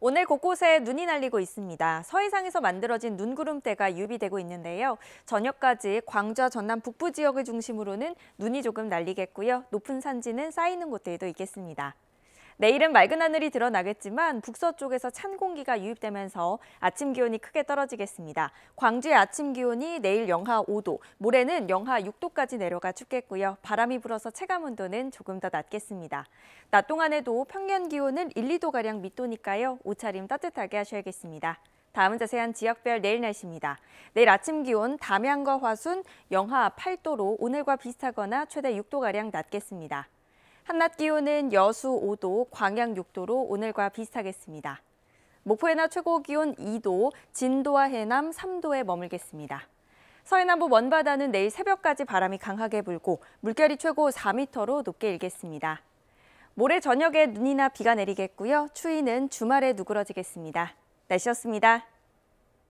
오늘 곳곳에 눈이 날리고 있습니다. 서해상에서 만들어진 눈구름대가 유비되고 있는데요. 저녁까지 광주와 전남 북부 지역을 중심으로는 눈이 조금 날리겠고요. 높은 산지는 쌓이는 곳들도 있겠습니다. 내일은 맑은 하늘이 드러나겠지만 북서쪽에서 찬 공기가 유입되면서 아침 기온이 크게 떨어지겠습니다. 광주의 아침 기온이 내일 영하 5도, 모레는 영하 6도까지 내려가 춥겠고요. 바람이 불어서 체감 온도는 조금 더 낮겠습니다. 낮 동안에도 평년 기온은 1, 2도가량 밑도니까요. 옷차림 따뜻하게 하셔야겠습니다. 다음은 자세한 지역별 내일 날씨입니다. 내일 아침 기온 담양과 화순 영하 8도로 오늘과 비슷하거나 최대 6도가량 낮겠습니다. 한낮 기온은 여수 5도, 광양 6도로 오늘과 비슷하겠습니다. 목포의 낮 최고 기온 2도, 진도와 해남 3도에 머물겠습니다. 서해남부 원바다는 내일 새벽까지 바람이 강하게 불고 물결이 최고 4m로 높게 일겠습니다. 모레 저녁에 눈이나 비가 내리겠고요. 추위는 주말에 누그러지겠습니다. 날씨였습니다.